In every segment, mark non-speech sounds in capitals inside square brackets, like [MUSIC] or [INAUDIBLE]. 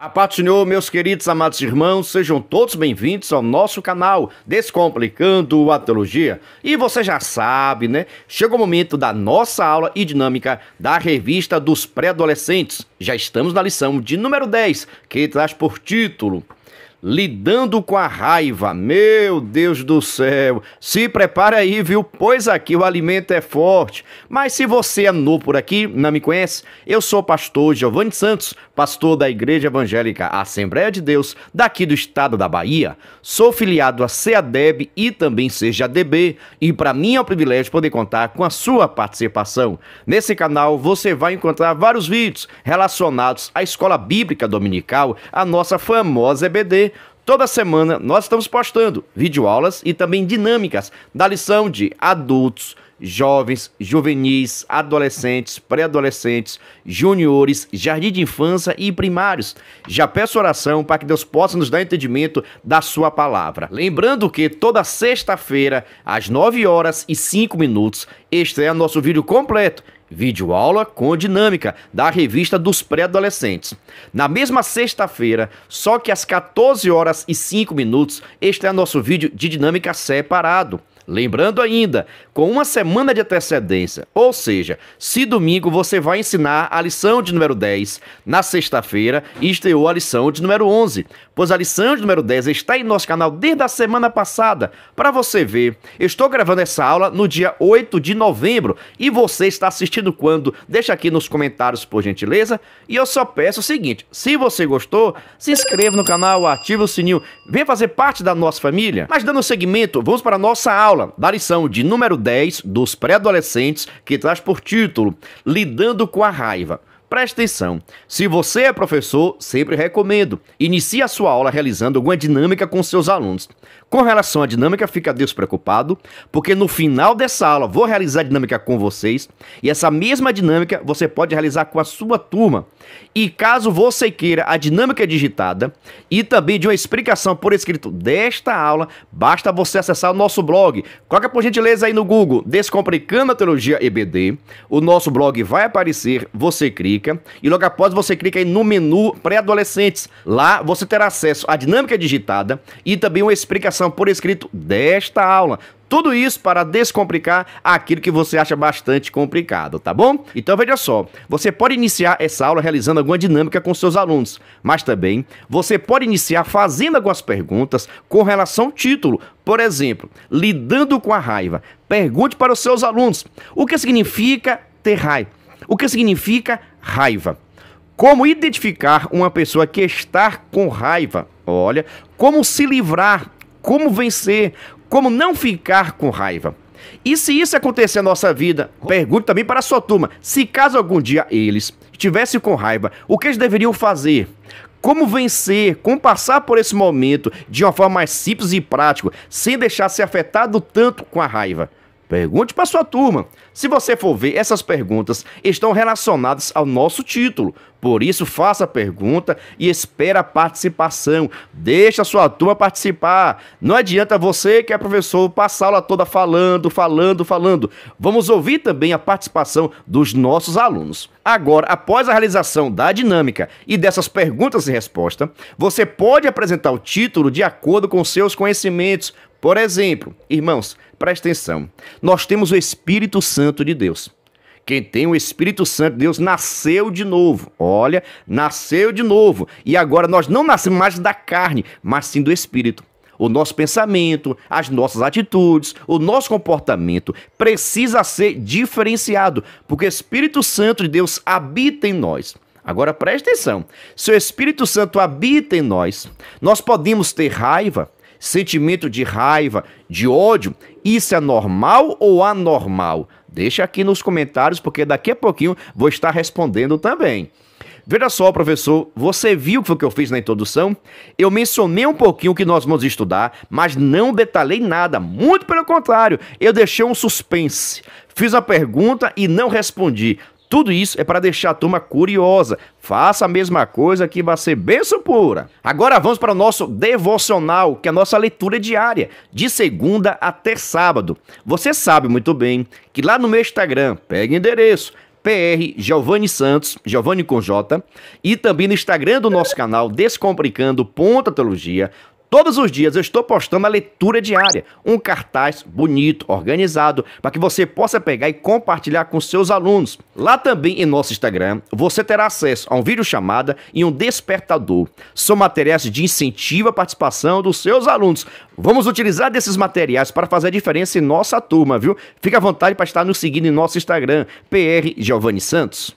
A paz Senhor, meus queridos amados irmãos, sejam todos bem-vindos ao nosso canal Descomplicando a Teologia. E você já sabe, né? Chega o momento da nossa aula e dinâmica da revista dos pré-adolescentes. Já estamos na lição de número 10, que traz por título lidando com a raiva. Meu Deus do céu! Se prepare aí, viu? Pois aqui o alimento é forte. Mas se você é novo por aqui, não me conhece, eu sou o pastor Giovanni Santos, pastor da Igreja Evangélica Assembleia de Deus, daqui do estado da Bahia. Sou filiado à CEADEB e também DB. e para mim é um privilégio poder contar com a sua participação. Nesse canal você vai encontrar vários vídeos relacionados à escola bíblica dominical, a nossa famosa EBD Toda semana nós estamos postando videoaulas e também dinâmicas da lição de adultos, jovens, juvenis, adolescentes, pré-adolescentes, juniores, jardim de infância e primários. Já peço oração para que Deus possa nos dar entendimento da sua palavra. Lembrando que toda sexta-feira, às 9 horas e 5 minutos, este é o nosso vídeo completo Videoaula com dinâmica da revista dos pré-adolescentes. Na mesma sexta-feira, só que às 14 horas e 5 minutos, este é nosso vídeo de dinâmica separado. Lembrando ainda, com uma semana de antecedência, ou seja, se domingo você vai ensinar a lição de número 10, na sexta-feira estreou a lição de número 11, pois a lição de número 10 está em nosso canal desde a semana passada. Para você ver, estou gravando essa aula no dia 8 de novembro e você está assistindo quando? Deixa aqui nos comentários, por gentileza. E eu só peço o seguinte: se você gostou, se inscreva no canal, ative o sininho, vem fazer parte da nossa família. Mas dando seguimento, vamos para a nossa aula escola, da lição de número 10 dos pré-adolescentes, que traz por título Lidando com a Raiva. Preste atenção. Se você é professor, sempre recomendo. Inicie a sua aula realizando alguma dinâmica com seus alunos. Com relação à dinâmica, fica Deus preocupado, porque no final dessa aula vou realizar a dinâmica com vocês e essa mesma dinâmica você pode realizar com a sua turma. E caso você queira a dinâmica digitada e também de uma explicação por escrito desta aula, basta você acessar o nosso blog. Coloca por gentileza aí no Google Descomplicando a Teologia EBD. O nosso blog vai aparecer, você clica e logo após você clica aí no menu pré-adolescentes. Lá você terá acesso à dinâmica digitada e também uma explicação por escrito desta aula. Tudo isso para descomplicar aquilo que você acha bastante complicado, tá bom? Então veja só, você pode iniciar essa aula realizando alguma dinâmica com seus alunos, mas também você pode iniciar fazendo algumas perguntas com relação ao título. Por exemplo, lidando com a raiva. Pergunte para os seus alunos o que significa ter raiva. O que significa raiva? Como identificar uma pessoa que está com raiva? Olha, como se livrar, como vencer, como não ficar com raiva? E se isso acontecer na nossa vida? Pergunto também para a sua turma. Se caso algum dia eles estivessem com raiva, o que eles deveriam fazer? Como vencer, como passar por esse momento de uma forma mais simples e prática, sem deixar se afetado tanto com a raiva? Pergunte para sua turma. Se você for ver, essas perguntas estão relacionadas ao nosso título. Por isso, faça a pergunta e espera a participação. Deixa a sua turma participar. Não adianta você, que é professor, passar a aula toda falando, falando, falando. Vamos ouvir também a participação dos nossos alunos. Agora, após a realização da dinâmica e dessas perguntas e respostas, você pode apresentar o título de acordo com seus conhecimentos, por exemplo, irmãos, presta atenção. Nós temos o Espírito Santo de Deus. Quem tem o Espírito Santo de Deus nasceu de novo. Olha, nasceu de novo. E agora nós não nascemos mais da carne, mas sim do Espírito. O nosso pensamento, as nossas atitudes, o nosso comportamento precisa ser diferenciado, porque o Espírito Santo de Deus habita em nós. Agora presta atenção: se o Espírito Santo habita em nós, nós podemos ter raiva, sentimento de raiva, de ódio, isso é normal ou anormal? Deixa aqui nos comentários, porque daqui a pouquinho vou estar respondendo também. Veja só, professor, você viu o que, que eu fiz na introdução? Eu mencionei um pouquinho o que nós vamos estudar, mas não detalhei nada, muito pelo contrário, eu deixei um suspense. Fiz a pergunta e não respondi. Tudo isso é para deixar a turma curiosa. Faça a mesma coisa que vai ser benção pura. Agora vamos para o nosso devocional, que é a nossa leitura diária, de segunda até sábado. Você sabe muito bem que lá no meu Instagram, pega endereço, PR Giovanni Santos, Giovanni com J, e também no Instagram do nosso canal Descomplicando Ponta Teologia. Todos os dias eu estou postando a leitura diária, um cartaz bonito, organizado, para que você possa pegar e compartilhar com seus alunos. Lá também em nosso Instagram, você terá acesso a um vídeo chamada e um despertador. São materiais de incentivo à participação dos seus alunos. Vamos utilizar desses materiais para fazer a diferença em nossa turma, viu? Fica à vontade para estar nos seguindo em nosso Instagram, PR Giovanni Santos.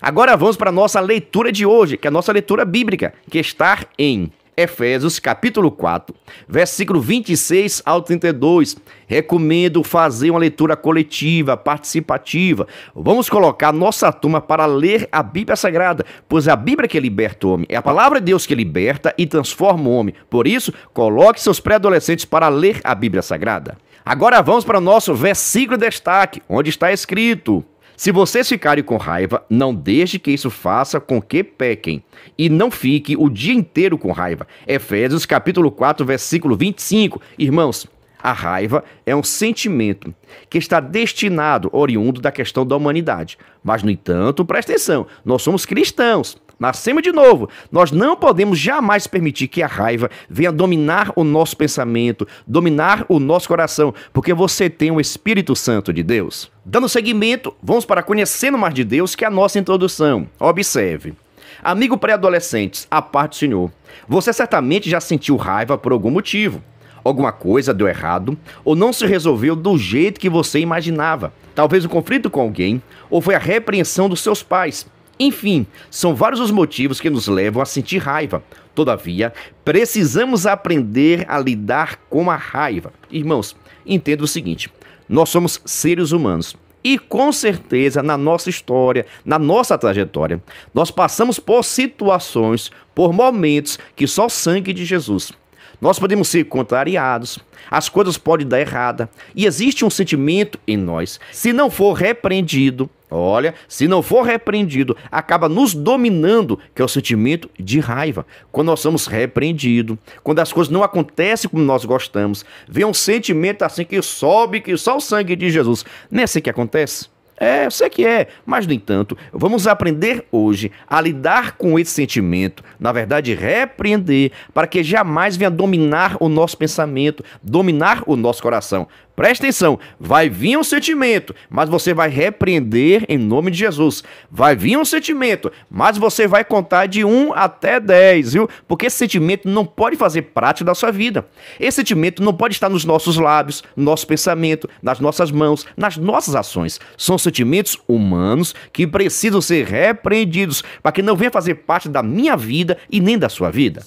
Agora vamos para a nossa leitura de hoje, que é a nossa leitura bíblica, que está em Efésios capítulo 4, versículo 26 ao 32. Recomendo fazer uma leitura coletiva, participativa. Vamos colocar nossa turma para ler a Bíblia Sagrada, pois é a Bíblia que liberta o homem, é a palavra de Deus que liberta e transforma o homem. Por isso, coloque seus pré-adolescentes para ler a Bíblia Sagrada. Agora vamos para o nosso versículo destaque, onde está escrito: se vocês ficarem com raiva, não deixe que isso faça com que pequem, e não fique o dia inteiro com raiva. Efésios capítulo 4, versículo 25. Irmãos, a raiva é um sentimento que está destinado, oriundo da questão da humanidade. Mas, no entanto, presta atenção, nós somos cristãos. Nascemos de novo. Nós não podemos jamais permitir que a raiva venha dominar o nosso pensamento, dominar o nosso coração, porque você tem o Espírito Santo de Deus. Dando seguimento, vamos para Conhecendo Mais de Deus, que é a nossa introdução. Observe. Amigo pré-adolescentes, a parte do Senhor. Você certamente já sentiu raiva por algum motivo alguma coisa deu errado ou não se resolveu do jeito que você imaginava. Talvez um conflito com alguém ou foi a repreensão dos seus pais. Enfim, são vários os motivos que nos levam a sentir raiva. Todavia, precisamos aprender a lidar com a raiva. Irmãos, entenda o seguinte: nós somos seres humanos. E com certeza, na nossa história, na nossa trajetória, nós passamos por situações, por momentos que só o sangue de Jesus. Nós podemos ser contrariados, as coisas podem dar errada, e existe um sentimento em nós, se não for repreendido, Olha, se não for repreendido, acaba nos dominando, que é o sentimento de raiva. Quando nós somos repreendidos, quando as coisas não acontecem como nós gostamos, vem um sentimento assim que sobe, que só o sangue de Jesus. Não é assim que acontece? É, eu sei que é, mas no entanto, vamos aprender hoje a lidar com esse sentimento, na verdade, repreender, para que jamais venha dominar o nosso pensamento, dominar o nosso coração. Presta atenção, vai vir um sentimento, mas você vai repreender em nome de Jesus. Vai vir um sentimento, mas você vai contar de 1 até 10, viu? Porque esse sentimento não pode fazer parte da sua vida. Esse sentimento não pode estar nos nossos lábios, no nosso pensamento, nas nossas mãos, nas nossas ações. São sentimentos humanos que precisam ser repreendidos para que não venha fazer parte da minha vida e nem da sua vida.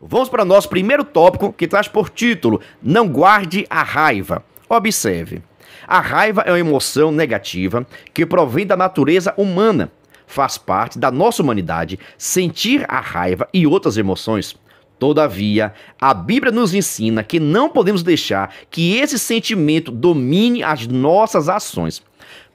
Vamos para o nosso primeiro tópico que traz por título: Não guarde a raiva. Observe. A raiva é uma emoção negativa que provém da natureza humana. Faz parte da nossa humanidade sentir a raiva e outras emoções. Todavia, a Bíblia nos ensina que não podemos deixar que esse sentimento domine as nossas ações.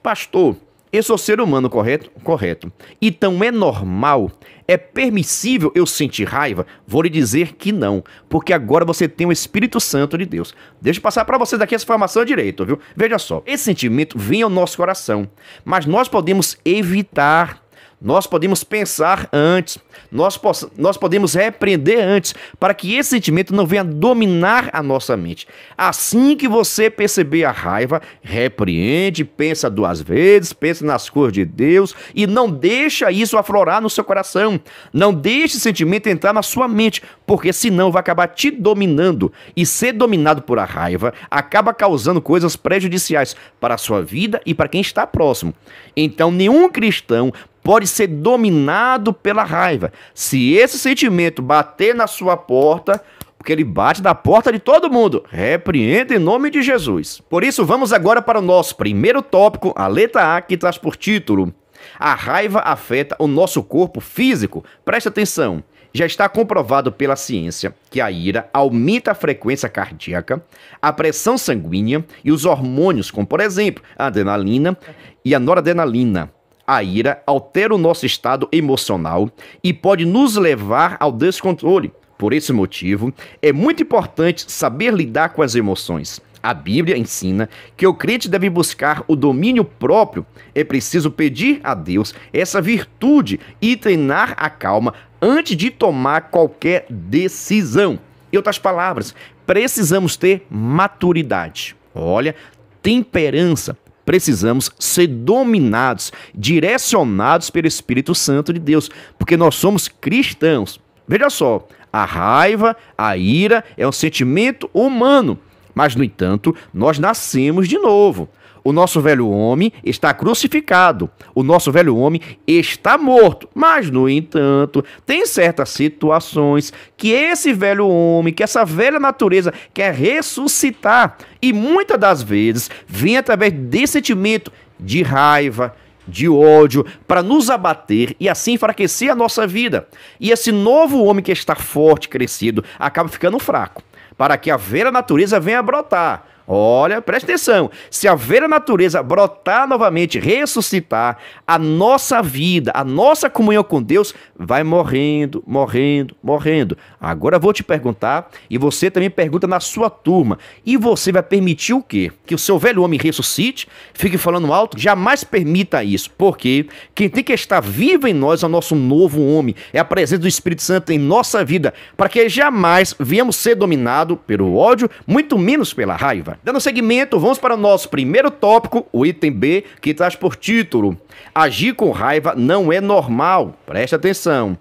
Pastor, eu sou ser humano, correto? Correto. Então é normal? É permissível eu sentir raiva? Vou lhe dizer que não, porque agora você tem o Espírito Santo de Deus. Deixa eu passar para vocês aqui essa informação direito, viu? Veja só, esse sentimento vem ao nosso coração, mas nós podemos evitar nós podemos pensar antes, nós, nós podemos repreender antes, para que esse sentimento não venha dominar a nossa mente. Assim que você perceber a raiva, repreende, pensa duas vezes, pensa nas cores de Deus e não deixa isso aflorar no seu coração. Não deixe esse sentimento entrar na sua mente, porque senão vai acabar te dominando. E ser dominado por a raiva acaba causando coisas prejudiciais para a sua vida e para quem está próximo. Então, nenhum cristão pode ser dominado pela raiva. Se esse sentimento bater na sua porta, porque ele bate na porta de todo mundo. Repreenda em nome de Jesus. Por isso, vamos agora para o nosso primeiro tópico, a letra A, que traz por título: A raiva afeta o nosso corpo físico. Preste atenção. Já está comprovado pela ciência que a ira aumenta a frequência cardíaca, a pressão sanguínea e os hormônios, como por exemplo a adrenalina e a noradrenalina a ira, altera o nosso estado emocional e pode nos levar ao descontrole. Por esse motivo, é muito importante saber lidar com as emoções. A Bíblia ensina que o crente deve buscar o domínio próprio. É preciso pedir a Deus essa virtude e treinar a calma antes de tomar qualquer decisão. Em outras palavras, precisamos ter maturidade. Olha, temperança precisamos ser dominados, direcionados pelo Espírito Santo de Deus, porque nós somos cristãos. Veja só, a raiva, a ira é um sentimento humano, mas no entanto, nós nascemos de novo. O nosso velho homem está crucificado, o nosso velho homem está morto. Mas, no entanto, tem certas situações que esse velho homem, que essa velha natureza quer ressuscitar. E muitas das vezes vem através desse sentimento de raiva, de ódio, para nos abater e assim enfraquecer a nossa vida. E esse novo homem que está forte, crescido, acaba ficando fraco, para que a velha natureza venha brotar. Olha, preste atenção. Se a velha natureza brotar novamente, ressuscitar, a nossa vida, a nossa comunhão com Deus vai morrendo, morrendo, morrendo. Agora vou te perguntar, e você também pergunta na sua turma. E você vai permitir o quê? Que o seu velho homem ressuscite, fique falando alto? Jamais permita isso, porque quem tem que estar vivo em nós é o nosso novo homem, é a presença do Espírito Santo em nossa vida, para que jamais viemos ser dominados pelo ódio, muito menos pela raiva. Dando seguimento, vamos para o nosso primeiro tópico, o item B, que traz por título: Agir com raiva não é normal. Preste atenção.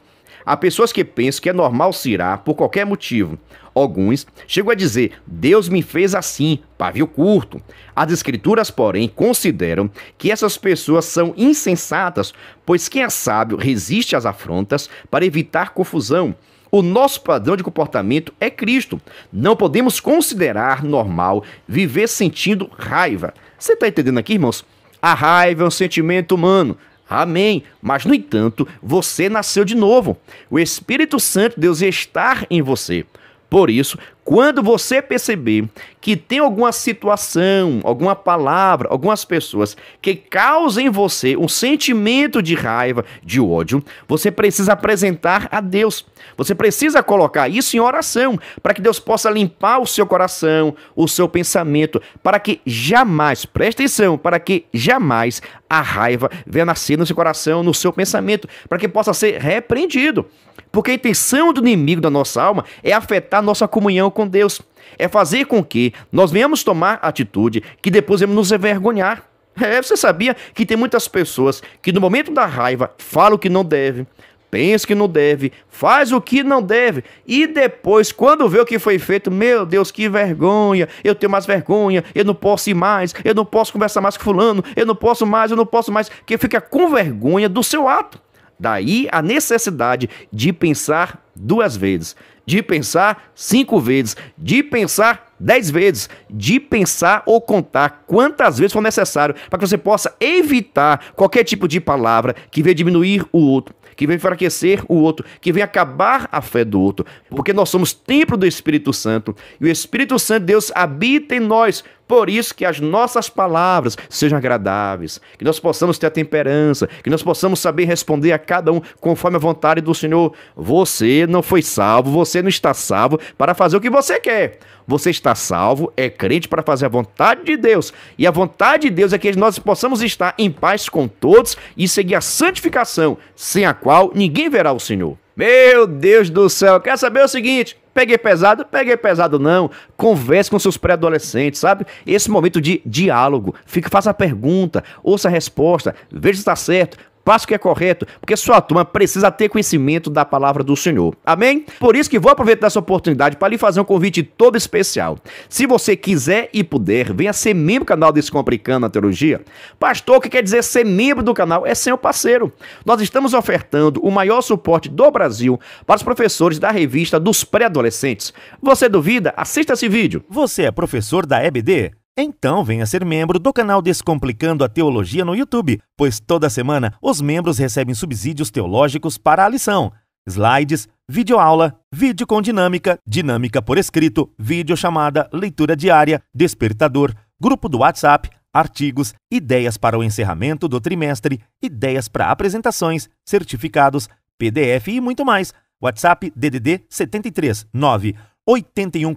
Há pessoas que pensam que é normal se irar por qualquer motivo. Alguns chegam a dizer: Deus me fez assim, pavio curto. As escrituras, porém, consideram que essas pessoas são insensatas, pois quem é sábio resiste às afrontas para evitar confusão. O nosso padrão de comportamento é Cristo. Não podemos considerar normal viver sentindo raiva. Você está entendendo aqui, irmãos? A raiva é um sentimento humano. Amém. Mas, no entanto, você nasceu de novo. O Espírito Santo Deus está em você. Por isso, quando você perceber que tem alguma situação, alguma palavra, algumas pessoas que causem em você um sentimento de raiva, de ódio, você precisa apresentar a Deus. Você precisa colocar isso em oração para que Deus possa limpar o seu coração, o seu pensamento, para que jamais, preste atenção, para que jamais a raiva venha nascer no seu coração, no seu pensamento, para que possa ser repreendido. Porque a intenção do inimigo da nossa alma é afetar nossa comunhão com com Deus. É fazer com que nós venhamos tomar atitude que depois vamos nos envergonhar. É, você sabia que tem muitas pessoas que no momento da raiva falam o que não deve, pensa que não deve, faz o que não deve e depois, quando vê o que foi feito, meu Deus, que vergonha, eu tenho mais vergonha, eu não posso ir mais, eu não posso conversar mais com fulano, eu não posso mais, eu não posso mais, que fica com vergonha do seu ato. Daí a necessidade de pensar duas vezes de pensar cinco vezes, de pensar dez vezes, de pensar ou contar quantas vezes for necessário para que você possa evitar qualquer tipo de palavra que venha diminuir o outro, que venha enfraquecer o outro, que venha acabar a fé do outro, porque nós somos templo do Espírito Santo e o Espírito Santo Deus habita em nós por isso que as nossas palavras sejam agradáveis, que nós possamos ter a temperança, que nós possamos saber responder a cada um conforme a vontade do Senhor. Você não foi salvo, você não está salvo para fazer o que você quer. Você está salvo, é crente para fazer a vontade de Deus. E a vontade de Deus é que nós possamos estar em paz com todos e seguir a santificação, sem a qual ninguém verá o Senhor. Meu Deus do céu, quer saber o seguinte? Peguei pesado? Peguei pesado não. Converse com seus pré-adolescentes, sabe? Esse momento de diálogo. Fica, faça a pergunta, ouça a resposta, veja se está certo. Faça o que é correto, porque sua turma precisa ter conhecimento da palavra do Senhor. Amém? Por isso que vou aproveitar essa oportunidade para lhe fazer um convite todo especial. Se você quiser e puder, venha ser membro do canal Descomplicando a Teologia. Pastor, o que quer dizer ser membro do canal? É ser um parceiro. Nós estamos ofertando o maior suporte do Brasil para os professores da revista dos pré-adolescentes. Você duvida? Assista esse vídeo. Você é professor da EBD? Então venha ser membro do canal Descomplicando a Teologia no YouTube, pois toda semana os membros recebem subsídios teológicos para a lição, slides, videoaula, vídeo com dinâmica, dinâmica por escrito, videochamada, leitura diária, despertador, grupo do WhatsApp, artigos, ideias para o encerramento do trimestre, ideias para apresentações, certificados, PDF e muito mais. WhatsApp DDD 73 9 85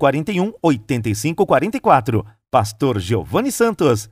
44. Pastor Giovanni Santos.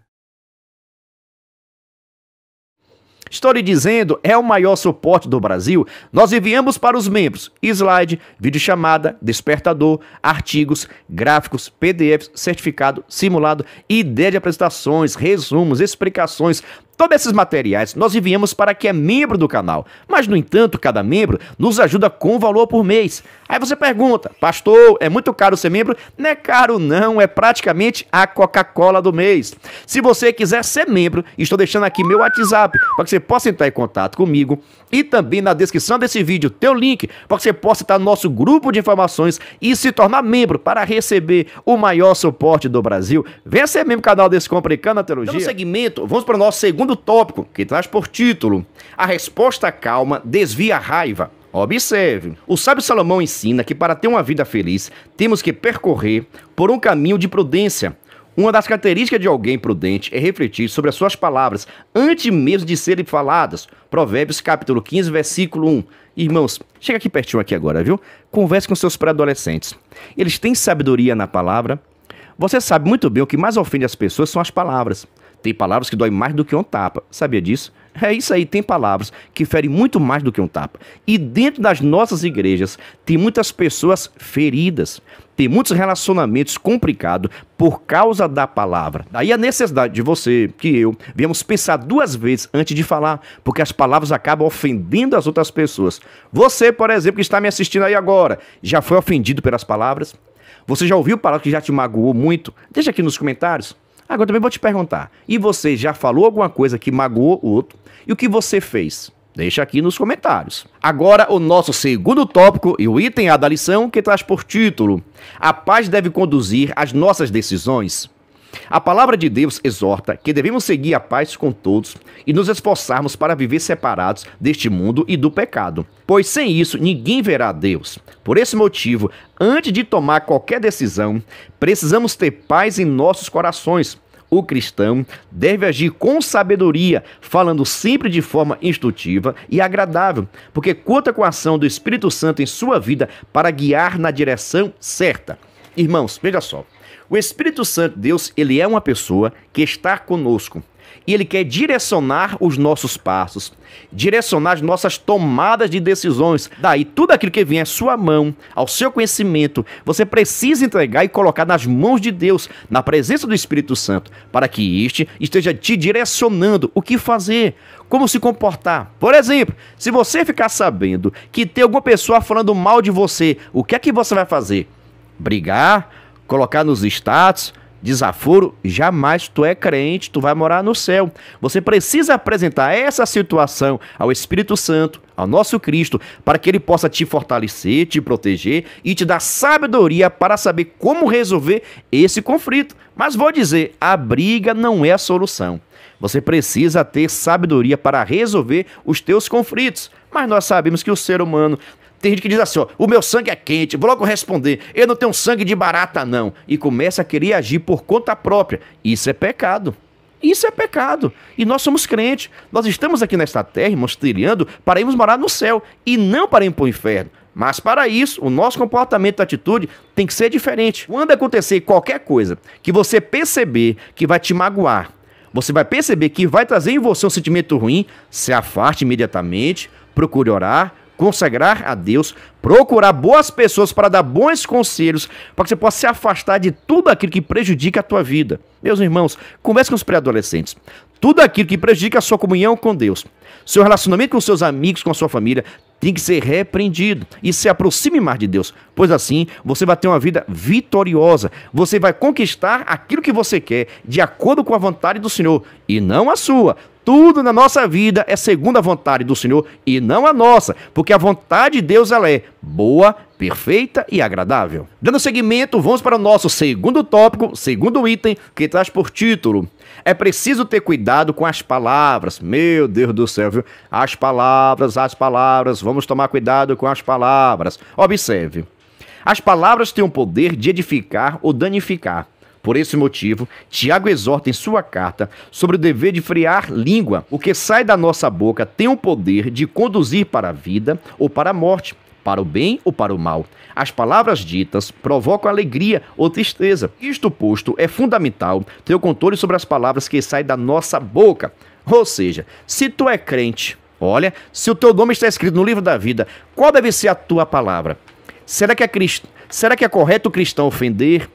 Estou lhe dizendo, é o maior suporte do Brasil. Nós enviamos para os membros slide, videochamada, despertador, artigos, gráficos, PDFs, certificado, simulado, ideia de apresentações, resumos, explicações, Todos esses materiais nós enviamos para quem é membro do canal, mas no entanto, cada membro nos ajuda com valor por mês. Aí você pergunta, pastor, é muito caro ser membro? Não é caro não, é praticamente a Coca-Cola do mês. Se você quiser ser membro, estou deixando aqui meu WhatsApp para que você possa entrar em contato comigo e também na descrição desse vídeo tem o link para que você possa estar no nosso grupo de informações e se tornar membro para receber o maior suporte do Brasil. Venha ser membro do canal desse Complicando a Teologia. No segmento, vamos para o nosso segundo Segundo tópico, que traz por título: A resposta calma desvia a raiva. Observe, o sábio Salomão ensina que para ter uma vida feliz, temos que percorrer por um caminho de prudência. Uma das características de alguém prudente é refletir sobre as suas palavras antes mesmo de serem faladas. Provérbios capítulo 15, versículo 1. Irmãos, chega aqui pertinho aqui agora, viu? Converse com seus pré-adolescentes. Eles têm sabedoria na palavra. Você sabe muito bem o que mais ofende as pessoas são as palavras. Tem palavras que doem mais do que um tapa. Sabia disso? É isso aí, tem palavras que ferem muito mais do que um tapa. E dentro das nossas igrejas, tem muitas pessoas feridas, tem muitos relacionamentos complicados por causa da palavra. Daí a necessidade de você, que eu, viemos pensar duas vezes antes de falar, porque as palavras acabam ofendendo as outras pessoas. Você, por exemplo, que está me assistindo aí agora, já foi ofendido pelas palavras? Você já ouviu palavras que já te magoou muito? Deixa aqui nos comentários. Agora também vou te perguntar: e você já falou alguma coisa que magoou o outro? E o que você fez? Deixa aqui nos comentários. Agora o nosso segundo tópico e o item A da lição que traz por título: A paz deve conduzir as nossas decisões. A palavra de Deus exorta que devemos seguir a paz com todos e nos esforçarmos para viver separados deste mundo e do pecado, pois sem isso ninguém verá Deus. Por esse motivo, antes de tomar qualquer decisão, precisamos ter paz em nossos corações. O cristão deve agir com sabedoria, falando sempre de forma instrutiva e agradável, porque conta com a ação do Espírito Santo em sua vida para guiar na direção certa. Irmãos, veja só. O Espírito Santo Deus, ele é uma pessoa que está conosco e ele quer direcionar os nossos passos, direcionar as nossas tomadas de decisões. Daí tudo aquilo que vem à sua mão, ao seu conhecimento, você precisa entregar e colocar nas mãos de Deus, na presença do Espírito Santo, para que este esteja te direcionando o que fazer, como se comportar. Por exemplo, se você ficar sabendo que tem alguma pessoa falando mal de você, o que é que você vai fazer? Brigar? colocar nos status, desaforo, jamais tu é crente, tu vai morar no céu. Você precisa apresentar essa situação ao Espírito Santo, ao nosso Cristo, para que ele possa te fortalecer, te proteger e te dar sabedoria para saber como resolver esse conflito. Mas vou dizer, a briga não é a solução. Você precisa ter sabedoria para resolver os teus conflitos. Mas nós sabemos que o ser humano tem gente que diz assim, ó, o meu sangue é quente, vou logo responder, eu não tenho sangue de barata não. E começa a querer agir por conta própria. Isso é pecado. Isso é pecado. E nós somos crentes. Nós estamos aqui nesta terra, irmãos, trilhando para irmos morar no céu e não para ir para o inferno. Mas para isso, o nosso comportamento e atitude tem que ser diferente. Quando acontecer qualquer coisa que você perceber que vai te magoar, você vai perceber que vai trazer em você um sentimento ruim, se afaste imediatamente, procure orar, consagrar a Deus, procurar boas pessoas para dar bons conselhos, para que você possa se afastar de tudo aquilo que prejudica a tua vida. Meus irmãos, converse com os pré-adolescentes. Tudo aquilo que prejudica a sua comunhão com Deus, seu relacionamento com seus amigos, com a sua família, tem que ser repreendido e se aproxime mais de Deus, pois assim você vai ter uma vida vitoriosa. Você vai conquistar aquilo que você quer de acordo com a vontade do Senhor e não a sua. Tudo na nossa vida é segundo a vontade do Senhor e não a nossa, porque a vontade de Deus ela é boa, perfeita e agradável. Dando seguimento, vamos para o nosso segundo tópico, segundo item, que traz por título: É preciso ter cuidado com as palavras. Meu Deus do céu, viu? As palavras, as palavras, vamos tomar cuidado com as palavras. Observe: as palavras têm o poder de edificar ou danificar. Por esse motivo, Tiago exorta em sua carta sobre o dever de frear língua. O que sai da nossa boca tem o poder de conduzir para a vida ou para a morte, para o bem ou para o mal. As palavras ditas provocam alegria ou tristeza. Isto posto, é fundamental ter o controle sobre as palavras que saem da nossa boca. Ou seja, se tu é crente, olha, se o teu nome está escrito no livro da vida, qual deve ser a tua palavra? Será que é, crist... Será que é correto o cristão ofender?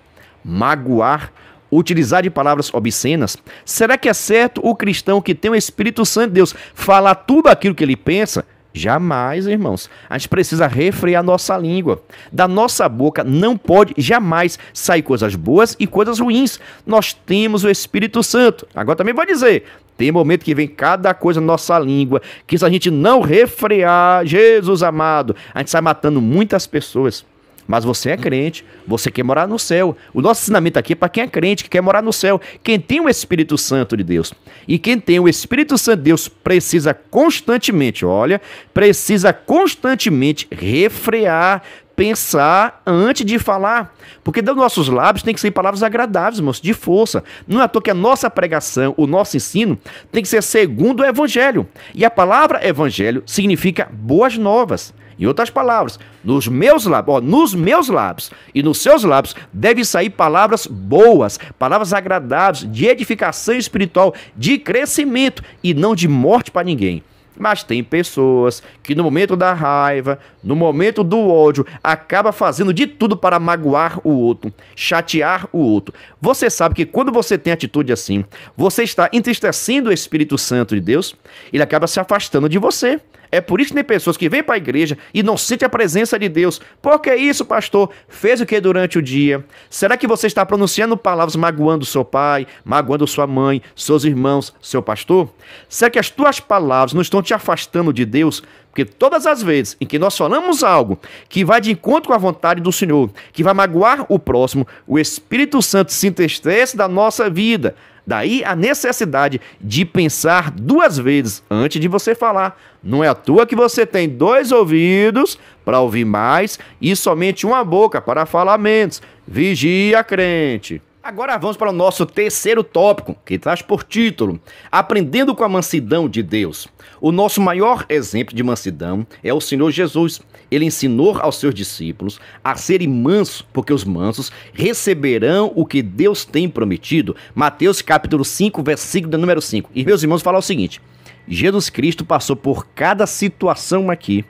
magoar, utilizar de palavras obscenas? Será que é certo o cristão que tem o Espírito Santo de Deus falar tudo aquilo que ele pensa? Jamais, irmãos. A gente precisa refrear nossa língua. Da nossa boca não pode jamais sair coisas boas e coisas ruins. Nós temos o Espírito Santo. Agora também vou dizer, tem momento que vem cada coisa na nossa língua, que se a gente não refrear, Jesus amado, a gente sai matando muitas pessoas. Mas você é crente, você quer morar no céu. O nosso ensinamento aqui é para quem é crente, que quer morar no céu. Quem tem o Espírito Santo de Deus. E quem tem o Espírito Santo de Deus precisa constantemente, olha, precisa constantemente refrear, pensar antes de falar. Porque dos nossos lábios tem que ser palavras agradáveis, moço, de força. Não é à toa que a nossa pregação, o nosso ensino, tem que ser segundo o Evangelho. E a palavra Evangelho significa boas novas. Em outras palavras, nos meus lábios, ó, nos meus lábios e nos seus lábios deve sair palavras boas, palavras agradáveis, de edificação espiritual, de crescimento e não de morte para ninguém. Mas tem pessoas que no momento da raiva, no momento do ódio, acaba fazendo de tudo para magoar o outro, chatear o outro. Você sabe que quando você tem atitude assim, você está entristecendo o Espírito Santo de Deus, ele acaba se afastando de você. É por isso que tem pessoas que vêm para a igreja e não sentem a presença de Deus. Por que isso, pastor? Fez o que durante o dia? Será que você está pronunciando palavras magoando seu pai, magoando sua mãe, seus irmãos, seu pastor? Será que as tuas palavras não estão te afastando de Deus? Porque todas as vezes em que nós falamos algo que vai de encontro com a vontade do Senhor, que vai magoar o próximo, o Espírito Santo se entristece da nossa vida. Daí a necessidade de pensar duas vezes antes de você falar. Não é à toa que você tem dois ouvidos para ouvir mais e somente uma boca para falar menos. Vigia, crente. Agora vamos para o nosso terceiro tópico, que traz por título Aprendendo com a Mansidão de Deus. O nosso maior exemplo de mansidão é o Senhor Jesus ele ensinou aos seus discípulos a serem mansos, porque os mansos receberão o que Deus tem prometido. Mateus capítulo 5, versículo número 5. E meus irmãos falar o seguinte: Jesus Cristo passou por cada situação aqui.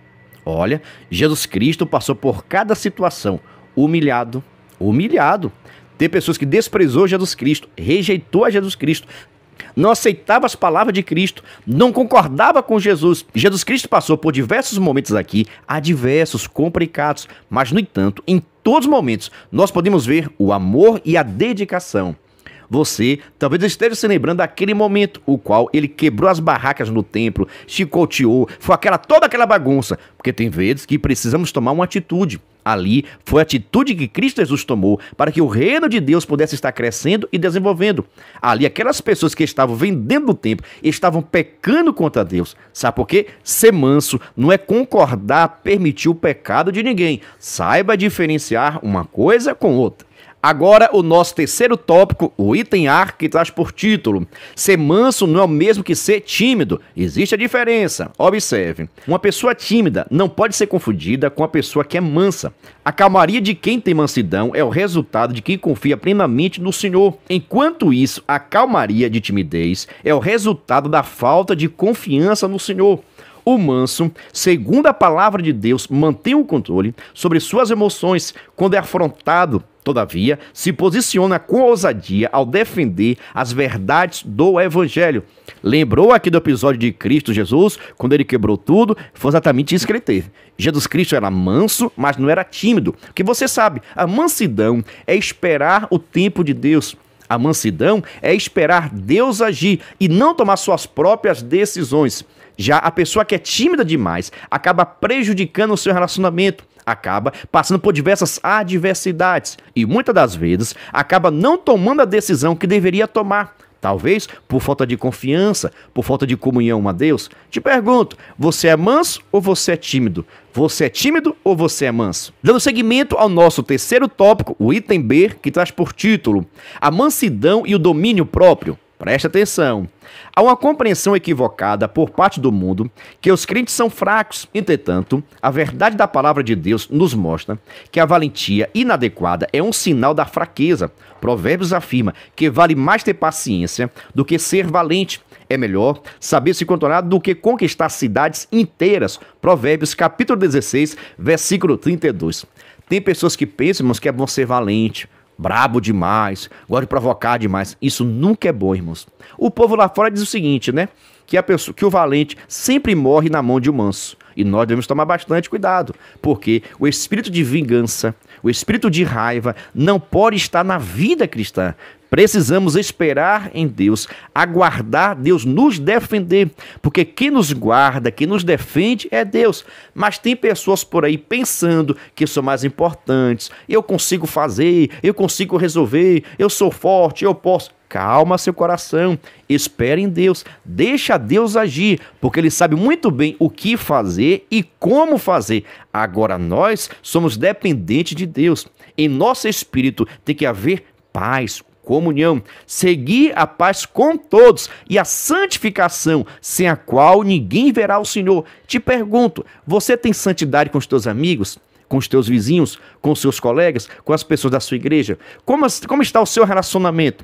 Olha, Jesus Cristo passou por cada situação, humilhado, humilhado. Tem pessoas que desprezou Jesus Cristo, rejeitou a Jesus Cristo, não aceitava as palavras de Cristo, não concordava com Jesus. Jesus Cristo passou por diversos momentos aqui, adversos, complicados, mas, no entanto, em todos os momentos, nós podemos ver o amor e a dedicação você talvez esteja se lembrando daquele momento, o qual ele quebrou as barracas no templo, chicoteou, foi aquela toda aquela bagunça, porque tem vezes que precisamos tomar uma atitude. Ali foi a atitude que Cristo Jesus tomou para que o reino de Deus pudesse estar crescendo e desenvolvendo. Ali aquelas pessoas que estavam vendendo o templo estavam pecando contra Deus. Sabe por quê? Ser manso não é concordar, permitir o pecado de ninguém. Saiba diferenciar uma coisa com outra. Agora, o nosso terceiro tópico, o item ar que traz por título: Ser manso não é o mesmo que ser tímido. Existe a diferença. Observe: uma pessoa tímida não pode ser confundida com a pessoa que é mansa. A calmaria de quem tem mansidão é o resultado de quem confia plenamente no Senhor. Enquanto isso, a calmaria de timidez é o resultado da falta de confiança no Senhor. O manso, segundo a palavra de Deus, mantém o controle sobre suas emoções quando é afrontado Todavia, se posiciona com ousadia ao defender as verdades do Evangelho. Lembrou aqui do episódio de Cristo Jesus, quando ele quebrou tudo? Foi exatamente isso que ele teve. Jesus Cristo era manso, mas não era tímido. Que você sabe, a mansidão é esperar o tempo de Deus. A mansidão é esperar Deus agir e não tomar suas próprias decisões. Já a pessoa que é tímida demais acaba prejudicando o seu relacionamento, acaba passando por diversas adversidades e muitas das vezes acaba não tomando a decisão que deveria tomar. Talvez por falta de confiança, por falta de comunhão a Deus. Te pergunto: você é manso ou você é tímido? Você é tímido ou você é manso? Dando seguimento ao nosso terceiro tópico, o item B, que traz por título A mansidão e o domínio próprio. Preste atenção. Há uma compreensão equivocada por parte do mundo que os crentes são fracos. Entretanto, a verdade da palavra de Deus nos mostra que a valentia inadequada é um sinal da fraqueza. Provérbios afirma que vale mais ter paciência do que ser valente. É melhor saber se contornar do que conquistar cidades inteiras. Provérbios capítulo 16, versículo 32. Tem pessoas que pensam, irmãos, que é bom ser valente, brabo demais, gosta de provocar demais. Isso nunca é bom, irmãos. O povo lá fora diz o seguinte, né? que, a pessoa, que o valente sempre morre na mão de um manso. E nós devemos tomar bastante cuidado, porque o espírito de vingança, o espírito de raiva não pode estar na vida cristã. Precisamos esperar em Deus, aguardar Deus nos defender, porque quem nos guarda, quem nos defende é Deus. Mas tem pessoas por aí pensando que são mais importantes, eu consigo fazer, eu consigo resolver, eu sou forte, eu posso. Calma seu coração, espere em Deus, deixa Deus agir, porque Ele sabe muito bem o que fazer e como fazer. Agora nós somos dependentes de Deus. Em nosso espírito tem que haver paz, comunhão, seguir a paz com todos e a santificação, sem a qual ninguém verá o Senhor. Te pergunto, você tem santidade com os teus amigos? com os teus vizinhos, com os seus colegas, com as pessoas da sua igreja? Como, como, está o seu relacionamento?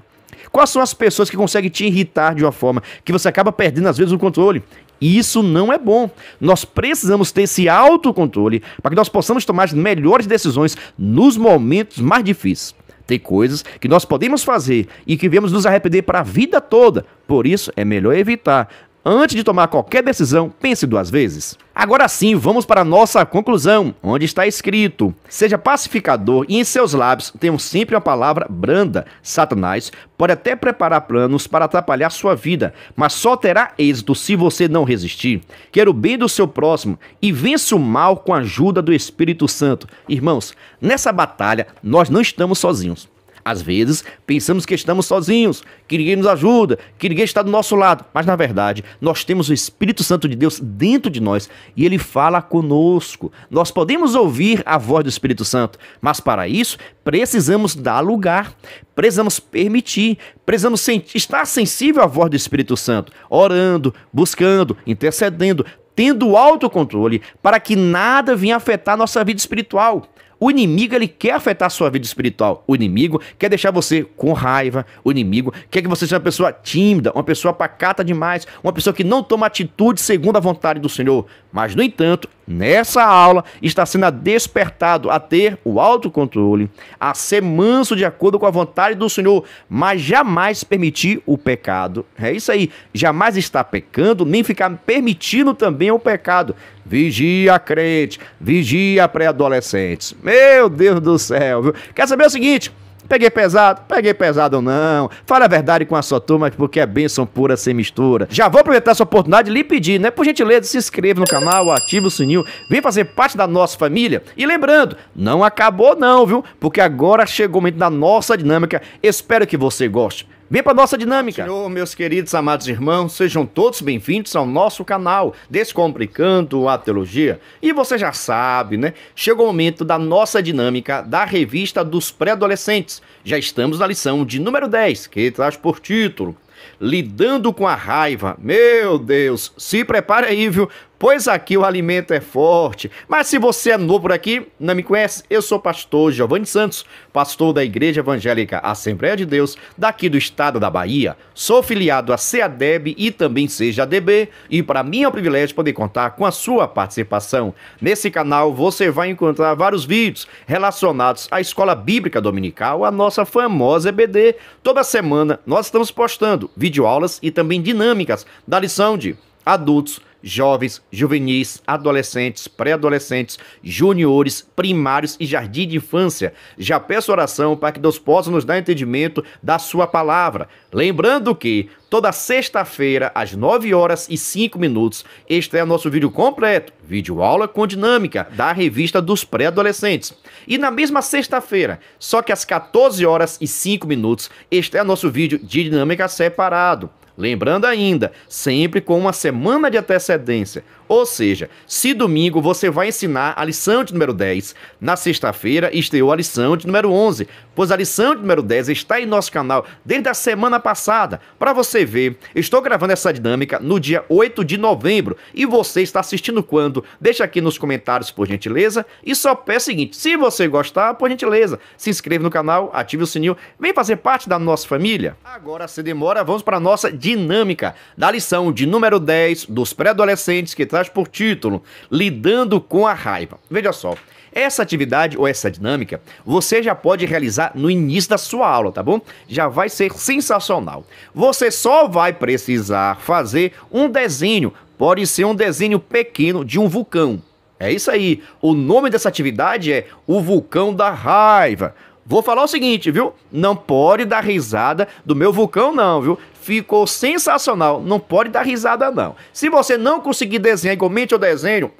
Quais são as pessoas que conseguem te irritar de uma forma que você acaba perdendo, às vezes, o controle? E isso não é bom. Nós precisamos ter esse autocontrole para que nós possamos tomar as melhores decisões nos momentos mais difíceis. Tem coisas que nós podemos fazer e que vemos nos arrepender para a vida toda. Por isso, é melhor evitar. Antes de tomar qualquer decisão, pense duas vezes. Agora sim, vamos para a nossa conclusão, onde está escrito: Seja pacificador e em seus lábios tenham sempre uma palavra branda. Satanás pode até preparar planos para atrapalhar sua vida, mas só terá êxito se você não resistir. Quero o bem do seu próximo e vence o mal com a ajuda do Espírito Santo. Irmãos, nessa batalha nós não estamos sozinhos. Às vezes, pensamos que estamos sozinhos, que ninguém nos ajuda, que ninguém está do nosso lado, mas na verdade, nós temos o Espírito Santo de Deus dentro de nós e ele fala conosco. Nós podemos ouvir a voz do Espírito Santo, mas para isso, precisamos dar lugar, precisamos permitir, precisamos estar sensível à voz do Espírito Santo, orando, buscando, intercedendo, tendo autocontrole para que nada venha afetar nossa vida espiritual. O inimigo, ele quer afetar a sua vida espiritual. O inimigo quer deixar você com raiva. O inimigo quer que você seja uma pessoa tímida, uma pessoa pacata demais, uma pessoa que não toma atitude segundo a vontade do Senhor. Mas, no entanto, Nessa aula está sendo despertado a ter o autocontrole, a ser manso de acordo com a vontade do Senhor, mas jamais permitir o pecado. É isso aí, jamais estar pecando, nem ficar permitindo também o pecado. Vigia crente, vigia pré-adolescentes. Meu Deus do céu, viu? Quer saber o seguinte? Peguei pesado? Peguei pesado não. Fala a verdade com a sua turma, porque é bênção pura sem mistura. Já vou aproveitar essa oportunidade e lhe pedir, né? Por gentileza, se inscreva no canal, ative o sininho, vem fazer parte da nossa família. E lembrando, não acabou não, viu? Porque agora chegou o momento da nossa dinâmica. Espero que você goste. Vem para nossa dinâmica. Senhor, meus queridos amados irmãos, sejam todos bem-vindos ao nosso canal Descomplicando a Teologia. E você já sabe, né? Chegou o momento da nossa dinâmica da revista dos pré-adolescentes. Já estamos na lição de número 10, que traz por título Lidando com a raiva. Meu Deus, se prepare aí, viu? pois aqui o alimento é forte. Mas se você é novo por aqui, não me conhece, eu sou o pastor Giovanni Santos, pastor da Igreja Evangélica Assembleia de Deus, daqui do estado da Bahia. Sou filiado à CADEB e também seja DB e para mim é um privilégio poder contar com a sua participação. Nesse canal você vai encontrar vários vídeos relacionados à Escola Bíblica Dominical, a nossa famosa EBD. Toda semana nós estamos postando videoaulas e também dinâmicas da lição de adultos, jovens, juvenis, adolescentes, pré-adolescentes, juniores, primários e jardim de infância. Já peço oração para que Deus possa nos dar entendimento da sua palavra. Lembrando que toda sexta-feira, às 9 horas e 5 minutos, este é nosso vídeo completo, vídeo aula com dinâmica da revista dos pré-adolescentes. E na mesma sexta-feira, só que às 14 horas e 5 minutos, este é nosso vídeo de dinâmica separado. Lembrando ainda, sempre com uma semana de antecedência. Ou seja, se domingo você vai ensinar a lição de número 10, na sexta-feira estreou a lição de número 11, pois a lição de número 10 está em nosso canal desde a semana passada. Para você ver, estou gravando essa dinâmica no dia 8 de novembro e você está assistindo quando? Deixa aqui nos comentários, por gentileza. E só peço o seguinte: se você gostar, por gentileza, se inscreva no canal, ative o sininho, vem fazer parte da nossa família. Agora, se demora, vamos para a nossa dinâmica da lição de número 10 dos pré-adolescentes que traz por título Lidando com a Raiva. Veja só. Essa atividade ou essa dinâmica você já pode realizar no início da sua aula, tá bom? Já vai ser sensacional. Você só vai precisar fazer um desenho, pode ser um desenho pequeno de um vulcão. É isso aí. O nome dessa atividade é o vulcão da raiva. Vou falar o seguinte, viu? Não pode dar risada do meu vulcão, não, viu? ficou sensacional. Não pode dar risada, não. Se você não conseguir desenhar igualmente eu desenho,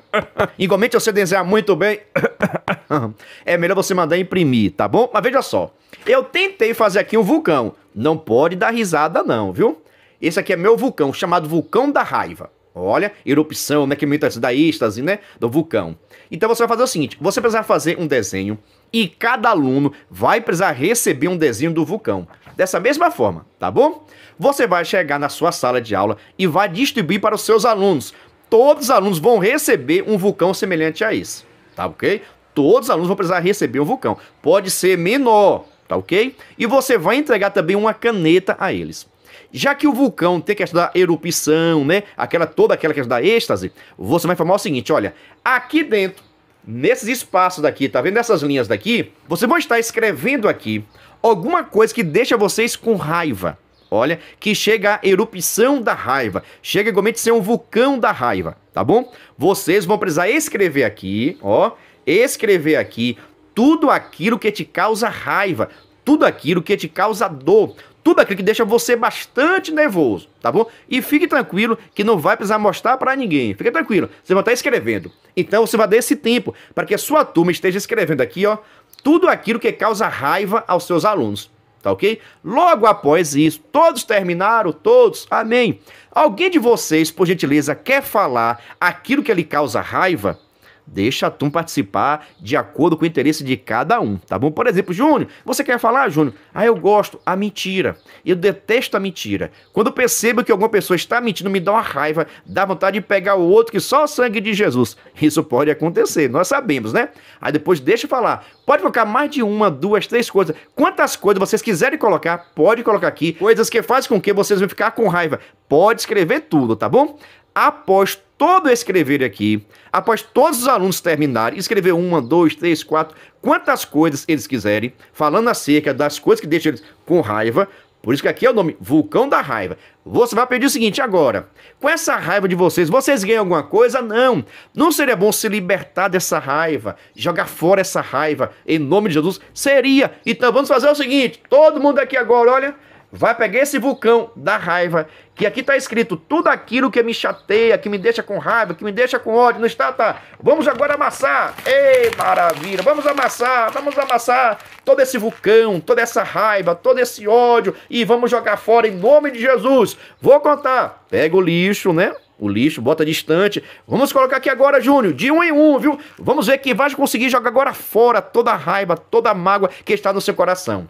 [COUGHS] igualmente você desenhar muito bem, [COUGHS] é melhor você mandar imprimir, tá bom? Mas veja só, eu tentei fazer aqui um vulcão. Não pode dar risada, não, viu? Esse aqui é meu vulcão, chamado Vulcão da Raiva. Olha, erupção, né? Que imita da êxtase, né? Do vulcão. Então você vai fazer o seguinte: você precisa fazer um desenho e cada aluno vai precisar receber um desenho do vulcão dessa mesma forma, tá bom? Você vai chegar na sua sala de aula e vai distribuir para os seus alunos. Todos os alunos vão receber um vulcão semelhante a esse, tá ok? Todos os alunos vão precisar receber um vulcão. Pode ser menor, tá ok? E você vai entregar também uma caneta a eles. Já que o vulcão tem questão da erupção, né? Aquela toda aquela questão da êxtase, você vai informar o seguinte, olha, aqui dentro, nesses espaços daqui, tá vendo essas linhas daqui? Você vai estar escrevendo aqui alguma coisa que deixa vocês com raiva. Olha, que chega a erupção da raiva, chega igualmente a ser um vulcão da raiva, tá bom? Vocês vão precisar escrever aqui, ó, escrever aqui tudo aquilo que te causa raiva, tudo aquilo que te causa dor, tudo aquilo que deixa você bastante nervoso, tá bom? E fique tranquilo que não vai precisar mostrar para ninguém. Fique tranquilo, você vai estar escrevendo. Então você vai dar esse tempo para que a sua turma esteja escrevendo aqui, ó, tudo aquilo que causa raiva aos seus alunos. Tá ok? Logo após isso, todos terminaram? Todos? Amém. Alguém de vocês, por gentileza, quer falar aquilo que lhe causa raiva? Deixa a TUM participar de acordo com o interesse de cada um, tá bom? Por exemplo, Júnior, você quer falar, Júnior? Ah, eu gosto. A mentira. Eu detesto a mentira. Quando percebo que alguma pessoa está mentindo, me dá uma raiva, dá vontade de pegar o outro que só o sangue de Jesus. Isso pode acontecer, nós sabemos, né? Aí depois deixa eu falar. Pode colocar mais de uma, duas, três coisas. Quantas coisas vocês quiserem colocar, pode colocar aqui. Coisas que fazem com que vocês vão ficar com raiva. Pode escrever tudo, tá bom? após todo escrever aqui, após todos os alunos terminarem, escrever uma, dois, três, quatro, quantas coisas eles quiserem, falando acerca das coisas que deixam eles com raiva. Por isso que aqui é o nome Vulcão da Raiva. Você vai pedir o seguinte agora: com essa raiva de vocês, vocês ganham alguma coisa? Não. Não seria bom se libertar dessa raiva, jogar fora essa raiva em nome de Jesus? Seria. Então vamos fazer o seguinte: todo mundo aqui agora, olha, Vai pegar esse vulcão da raiva, que aqui está escrito tudo aquilo que me chateia, que me deixa com raiva, que me deixa com ódio, não está, tá? Vamos agora amassar. Ei, maravilha! Vamos amassar, vamos amassar todo esse vulcão, toda essa raiva, todo esse ódio e vamos jogar fora em nome de Jesus. Vou contar. Pega o lixo, né? o lixo, bota distante. Vamos colocar aqui agora, Júnior, de um em um, viu? Vamos ver quem vai conseguir jogar agora fora toda a raiva, toda a mágoa que está no seu coração.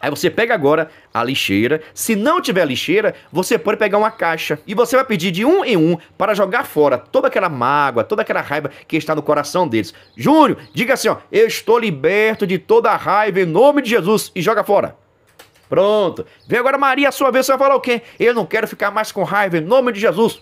Aí você pega agora a lixeira. Se não tiver lixeira, você pode pegar uma caixa e você vai pedir de um em um para jogar fora toda aquela mágoa, toda aquela raiva que está no coração deles. Júnior, diga assim: ó, eu estou liberto de toda a raiva em nome de Jesus e joga fora. Pronto. Vem agora Maria, a sua vez, você vai falar o quê? Eu não quero ficar mais com raiva em nome de Jesus.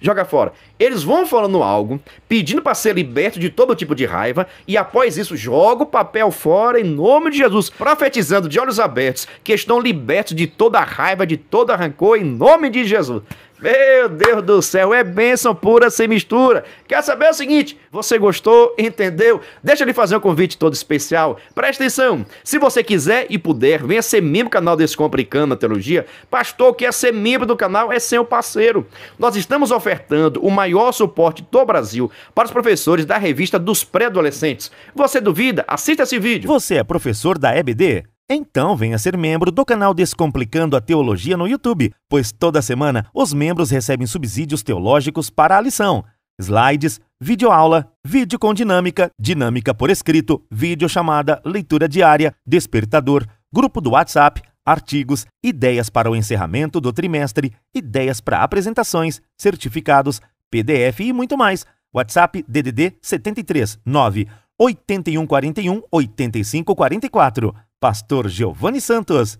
Joga fora. Eles vão falando algo, pedindo para ser liberto de todo tipo de raiva, e após isso joga o papel fora em nome de Jesus, profetizando de olhos abertos que estão libertos de toda raiva, de todo rancor, em nome de Jesus. Meu Deus do céu, é bênção pura sem mistura. Quer saber o seguinte? Você gostou? Entendeu? Deixa eu lhe fazer um convite todo especial. Presta atenção. Se você quiser e puder, venha ser membro do canal Descomplicando a Teologia. Pastor, quer é ser membro do canal é seu parceiro. Nós estamos ofertando o maior maior suporte do Brasil para os professores da revista dos pré-adolescentes. Você duvida? Assista esse vídeo. Você é professor da EBD? Então venha ser membro do canal Descomplicando a Teologia no YouTube, pois toda semana os membros recebem subsídios teológicos para a lição, slides, videoaula, vídeo com dinâmica, dinâmica por escrito, videochamada, leitura diária, despertador, grupo do WhatsApp, artigos, ideias para o encerramento do trimestre, ideias para apresentações, certificados, PDF e muito mais. WhatsApp DDD 73 9 8141 8544. Pastor Giovanni Santos.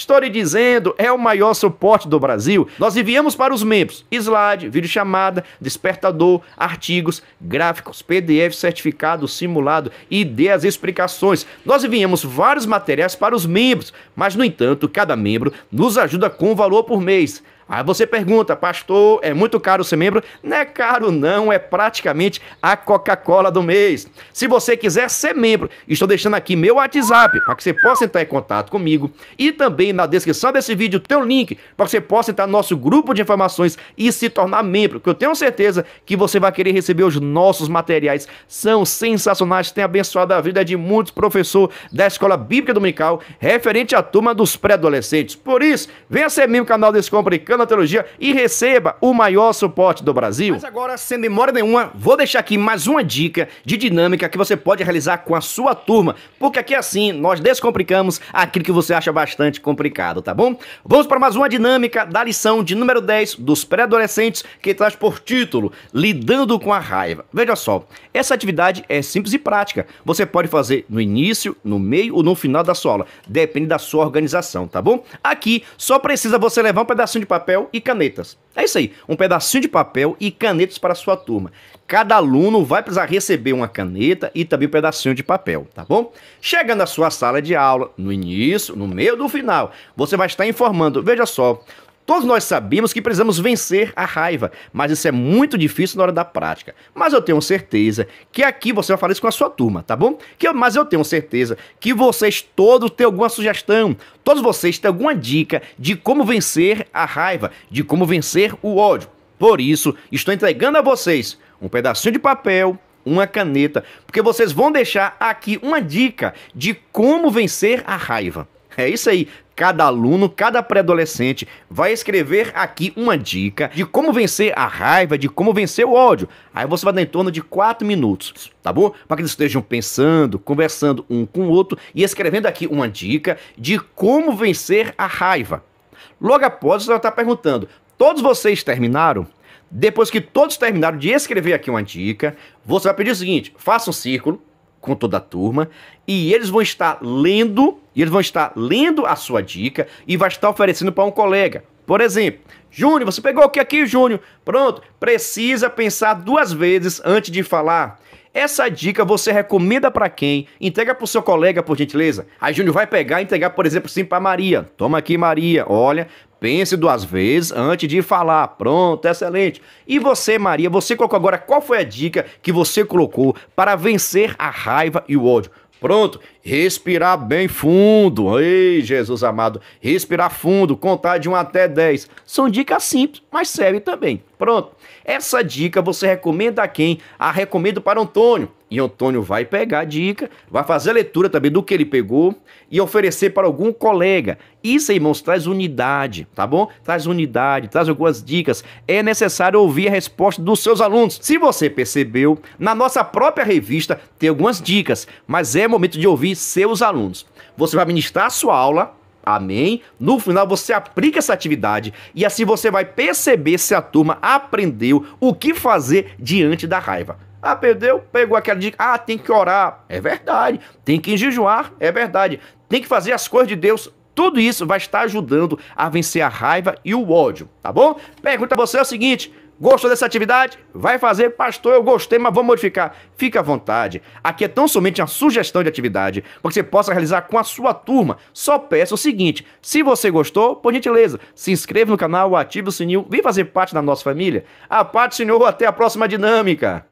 Estou lhe dizendo, é o maior suporte do Brasil. Nós enviamos para os membros slide, vídeo chamada, despertador, artigos, gráficos, PDF certificado, simulado e dê as explicações. Nós enviamos vários materiais para os membros, mas no entanto, cada membro nos ajuda com um valor por mês. Aí você pergunta, pastor, é muito caro ser membro? Não é caro, não, é praticamente a Coca-Cola do mês. Se você quiser ser membro, estou deixando aqui meu WhatsApp para que você possa entrar em contato comigo e também na descrição desse vídeo tem um link para que você possa entrar no nosso grupo de informações e se tornar membro, que eu tenho certeza que você vai querer receber os nossos materiais. São sensacionais, tem abençoado a vida de muitos professores da Escola Bíblica Dominical referente à turma dos pré-adolescentes. Por isso, venha ser membro do canal Descomplicando teologia e receba o maior suporte do Brasil. Mas agora, sem memória nenhuma, vou deixar aqui mais uma dica de dinâmica que você pode realizar com a sua turma, porque aqui assim nós descomplicamos aquilo que você acha bastante complicado, tá bom? Vamos para mais uma dinâmica da lição de número 10 dos pré-adolescentes que traz por título Lidando com a Raiva. Veja só, essa atividade é simples e prática. Você pode fazer no início, no meio ou no final da sua aula, depende da sua organização, tá bom? Aqui só precisa você levar um pedacinho de papel papel e canetas. É isso aí, um pedacinho de papel e canetas para a sua turma. Cada aluno vai precisar receber uma caneta e também um pedacinho de papel, tá bom? Chegando à sua sala de aula, no início, no meio do final, você vai estar informando, veja só, Todos nós sabemos que precisamos vencer a raiva, mas isso é muito difícil na hora da prática. Mas eu tenho certeza que aqui você vai falar isso com a sua turma, tá bom? Que, mas eu tenho certeza que vocês todos têm alguma sugestão, todos vocês têm alguma dica de como vencer a raiva, de como vencer o ódio. Por isso, estou entregando a vocês um pedacinho de papel, uma caneta, porque vocês vão deixar aqui uma dica de como vencer a raiva. É isso aí. Cada aluno, cada pré-adolescente vai escrever aqui uma dica de como vencer a raiva, de como vencer o ódio. Aí você vai dar em torno de 4 minutos, tá bom? Para que eles estejam pensando, conversando um com o outro e escrevendo aqui uma dica de como vencer a raiva. Logo após, você vai estar perguntando: todos vocês terminaram? Depois que todos terminaram de escrever aqui uma dica, você vai pedir o seguinte: faça um círculo com toda a turma e eles vão estar lendo, e eles vão estar lendo a sua dica e vai estar oferecendo para um colega. Por exemplo, Júnior, você pegou o que aqui, Júnior? Pronto, precisa pensar duas vezes antes de falar. Essa dica você recomenda para quem? Entrega para o seu colega, por gentileza. Aí Júnior vai pegar e entregar, por exemplo, sim para Maria. Toma aqui, Maria. Olha, pense duas vezes antes de falar. Pronto, excelente. E você, Maria, você colocou agora qual foi a dica que você colocou para vencer a raiva e o ódio? Pronto, respirar bem fundo. Ei, Jesus amado, respirar fundo, contar de 1 até 10. São dicas simples, mas servem também. Pronto. Essa dica você recomenda a quem? A recomendo para Antônio e Antônio vai pegar a dica, vai fazer a leitura também do que ele pegou e oferecer para algum colega. Isso, irmãos, traz unidade, tá bom? Traz unidade, traz algumas dicas. É necessário ouvir a resposta dos seus alunos. Se você percebeu, na nossa própria revista tem algumas dicas, mas é momento de ouvir seus alunos. Você vai ministrar a sua aula, Amém? No final você aplica essa atividade e assim você vai perceber se a turma aprendeu o que fazer diante da raiva. Ah, perdeu? Pegou aquela dica. Ah, tem que orar. É verdade. Tem que jejuar. É verdade. Tem que fazer as coisas de Deus. Tudo isso vai estar ajudando a vencer a raiva e o ódio, tá bom? Pergunta a você é o seguinte: Gostou dessa atividade? Vai fazer, pastor, eu gostei, mas vou modificar. Fica à vontade. Aqui é tão somente uma sugestão de atividade, para que você possa realizar com a sua turma. Só peço o seguinte: se você gostou, por gentileza, se inscreva no canal, ative o sininho, vem fazer parte da nossa família. A parte, senhor, até a próxima dinâmica.